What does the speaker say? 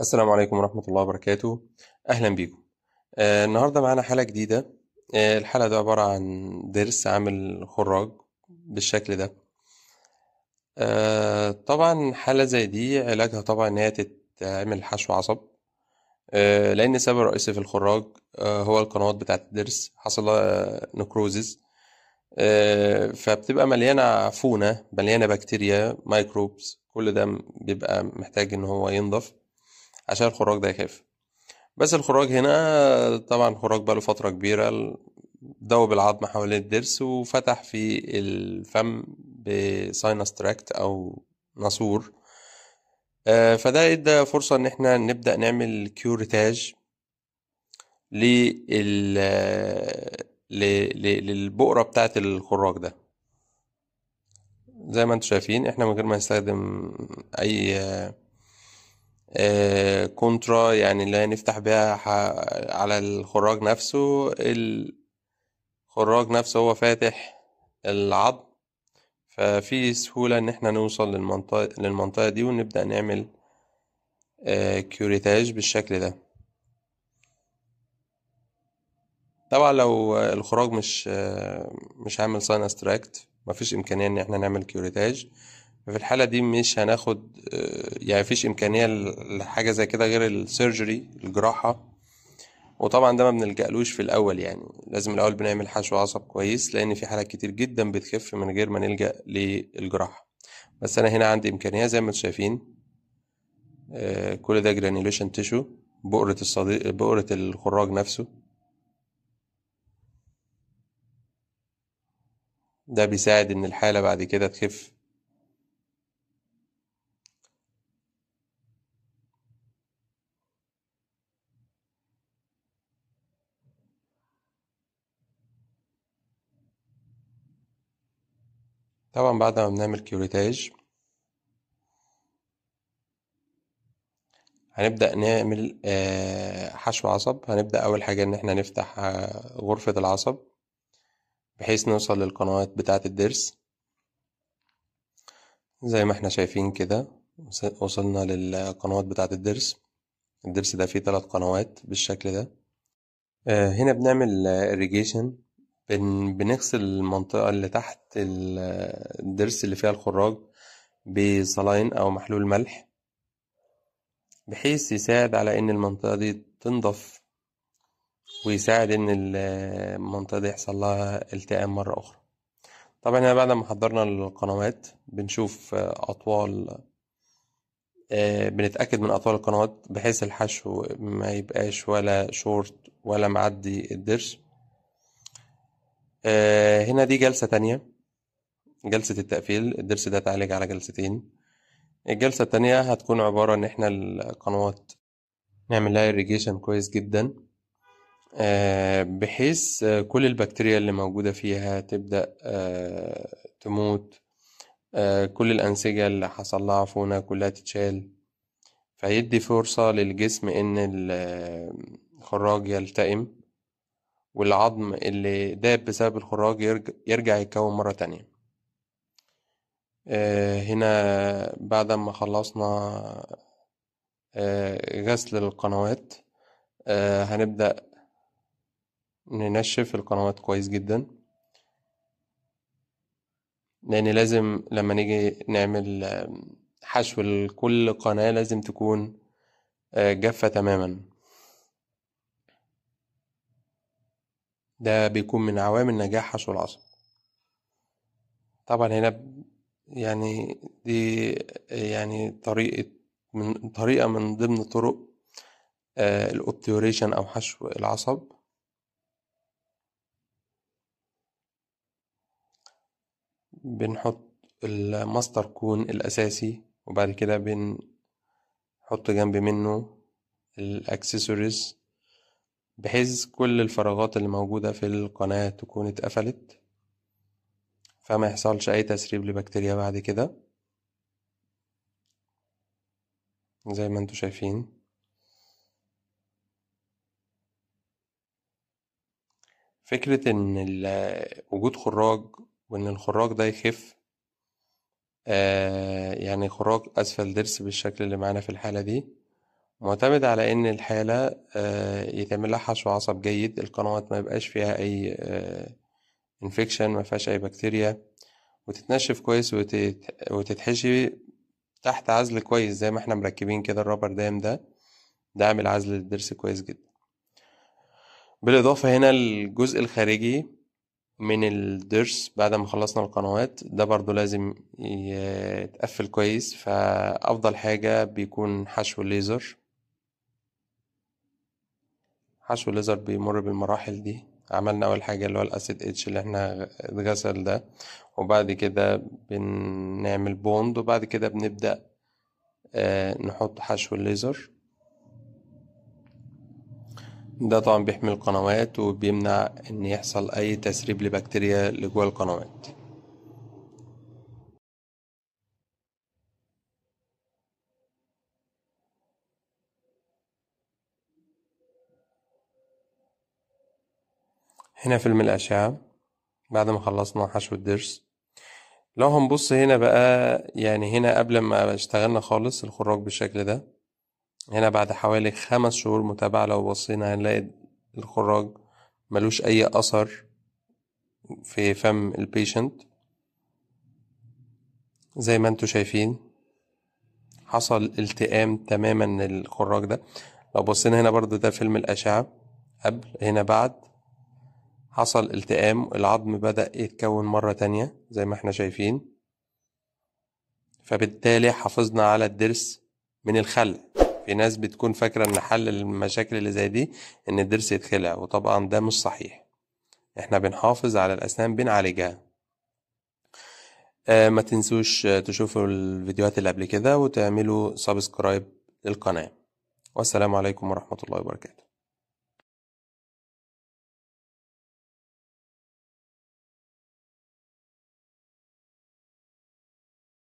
السلام عليكم ورحمة الله وبركاته أهلا بيكم آه النهاردة معانا حلقة جديدة آه الحلقة ده عبارة عن ضرس عامل خراج بالشكل ده آه طبعا حالة زي دي علاجها طبعا إن هي تتعمل حشو عصب آه لأن السبب الرئيسي في الخراج آه هو القنوات بتاعة الضرس حصل آه نكروزز آه فبتبقى مليانة فونة مليانة بكتيريا مايكروبس كل ده بيبقى محتاج إن هو ينضف عشان الخراج ده يخف بس الخراج هنا طبعا الخراج بقاله فترة كبيرة دوب العظم حوالين الضرس وفتح في الفم بساينس تراكت أو ناسور آه، فده ادى فرصة ان احنا نبدأ نعمل كيوريتاج لل للبؤرة بتاعة الخراج ده زي ما انتم شايفين احنا من غير ما نستخدم اي آه، كونترا يعني اللي هنفتح بيها على الخراج نفسه الخراج نفسه هو فاتح العظم ففي سهولة ان احنا نوصل للمنطقة, للمنطقة دي ونبدأ نعمل آه، كيوريتاج بالشكل ده طبعا لو الخراج مش آه، مش هعمل ساين استراكت مفيش امكانية ان احنا نعمل كيوريتاج في الحالة دي مش هناخد آه، يعني مفيش إمكانية لحاجة زي كده غير السيرجري الجراحة وطبعا ده ما بنلجألوش في الأول يعني لازم الأول بنعمل حشو عصب كويس لأن في حالات كتير جدا بتخف من غير ما نلجأ للجراحة بس أنا هنا عندي إمكانية زي ما انتم شايفين آه، كل ده جرانيوليشن تيشو بؤرة الصديق بؤرة الخراج نفسه ده بيساعد إن الحالة بعد كده تخف طبعا بعد ما بنعمل كيوريتاج هنبدأ نعمل آه، حشو عصب هنبدأ أول حاجة إن احنا نفتح آه، غرفة العصب بحيث نوصل للقنوات بتاعة الضرس زي ما احنا شايفين كده وصلنا للقنوات بتاعة الضرس الضرس ده فيه ثلاث قنوات بالشكل ده آه، هنا بنعمل irrigation بن... بنغسل المنطقة اللي تحت الضرس اللي فيها الخراج بصلاين أو محلول ملح بحيث يساعد على إن المنطقة دي تنضف ويساعد إن المنطقة دي يحصل لها التئام مرة أخرى طبعا هنا بعد ما حضرنا القنوات بنشوف أطوال آه، بنتأكد من أطوال القنوات بحيث الحشو ما يبقاش ولا شورت ولا معدي الضرس آه، هنا دي جلسة تانية جلسة التقفيل الضرس ده اتعالج على جلستين الجلسة التانية هتكون عبارة إن إحنا القنوات نعمل لها إريجيشن كويس جدا آه، بحيث كل البكتيريا اللي موجودة فيها تبدأ آه، تموت كل الأنسجة اللي حصل لها عفونة كلها تتشال فيدي فرصة للجسم إن الخراج يلتئم والعظم اللي داب بسبب الخراج يرجع يتكون مرة تانية آه، هنا بعد ما خلصنا آه، غسل القنوات آه، هنبدأ ننشف القنوات كويس جدا لأن لازم لما نيجي نعمل حشو لكل قناة لازم تكون جافة تماما ده بيكون من عوامل نجاح حشو العصب طبعا هنا يعني دي يعني طريقة من طريقة من ضمن طرق آه الأوبتيوريشن أو حشو العصب بنحط الماستر كون الأساسي وبعد كده بنحط جنب منه الأكسسوارز بحيث كل الفراغات اللي موجودة في القناة تكون اتقفلت فما يحصلش أي تسريب لبكتيريا بعد كده زي ما انتوا شايفين فكرة ان وجود خراج وان الخراج ده يخف آه يعني خراج اسفل ضرس بالشكل اللي معانا في الحالة دي معتمد على ان الحالة آه، يتم لها حشو عصب جيد القنوات ما يبقاش فيها اي انفكشن آه، ما فيهاش اي بكتيريا وتتنشف كويس وتتحشي تحت عزل كويس زي ما احنا مركبين كده الرابر دام ده دعم العزل للضرس كويس جدا بالاضافة هنا الجزء الخارجي من الضرس بعد ما خلصنا القنوات ده برضو لازم يتقفل كويس فافضل حاجة بيكون حشو الليزر حشو الليزر بيمر بالمراحل دي عملنا اول حاجه اللي هو الاسيد اتش اللي احنا اتغسل ده وبعد كده بنعمل بوند وبعد كده بنبدا آه نحط حشو الليزر ده طبعا بيحمي القنوات وبيمنع ان يحصل اي تسريب لبكتيريا لجوه القنوات هنا فيلم الأشعة بعد ما خلصنا حشو الدرس لو هنبص هنا بقى يعني هنا قبل ما اشتغلنا خالص الخراج بالشكل ده هنا بعد حوالي خمس شهور متابعة لو بصينا هنلاقي الخراج ملوش أي أثر في فم البيشنت زي ما انتوا شايفين حصل التئام تماما للخراج ده لو بصينا هنا برضو ده فيلم الأشعة قبل هنا بعد حصل التئام العظم بدأ يتكون مرة تانية زي ما احنا شايفين فبالتالي حافظنا على الضرس من الخلع في ناس بتكون فاكرة ان حل المشاكل اللي زي دي ان الضرس يتخلع وطبعا ده مش صحيح احنا بنحافظ على الاسنان بنعالجها آه ما تنسوش تشوفوا الفيديوهات اللي قبل كده وتعملوا سبسكرايب للقناة والسلام عليكم ورحمة الله وبركاته